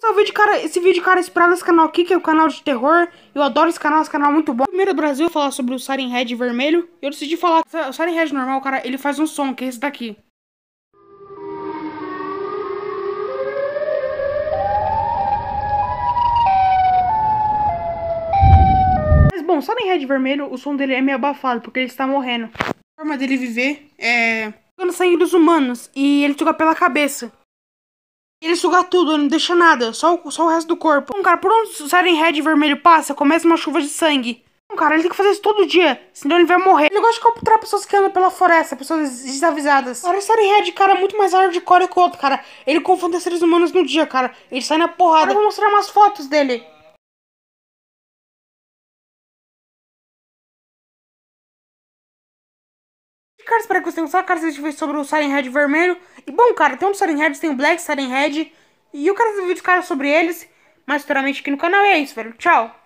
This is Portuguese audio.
Salve de cara, esse vídeo, cara, esperado esse canal aqui, que é o canal de terror. Eu adoro esse canal, esse canal é muito bom. Primeiro Brasil falar sobre o Siren Head vermelho. Eu decidi falar, o Siren Head normal, cara, ele faz um som, que é esse daqui. Mas bom, Siren Head vermelho, o som dele é meio abafado, porque ele está morrendo. A forma dele viver é... Quando saindo dos humanos, e ele toca pela cabeça. Ele suga tudo, não deixa nada, só o, só o resto do corpo. Um cara, por onde o Siren Red vermelho passa, começa uma chuva de sangue. Um cara, ele tem que fazer isso todo dia, senão ele vai morrer. Ele gosta de capturar pessoas que andam pela floresta, pessoas desavisadas. Cara, o Siren Red, cara, é muito mais hardcore que o outro, cara. Ele confunde seres humanos no dia, cara. Ele sai na porrada. Agora eu vou mostrar umas fotos dele. E, caras, para que vocês tenham só, cara, vocês vídeo sobre o Siren Head vermelho. E, bom, cara, tem um Siren Heads, tem o Black Siren Head. E eu quero fazer vídeos, cara, sobre eles mais futuramente aqui no canal. E é isso, velho. Tchau!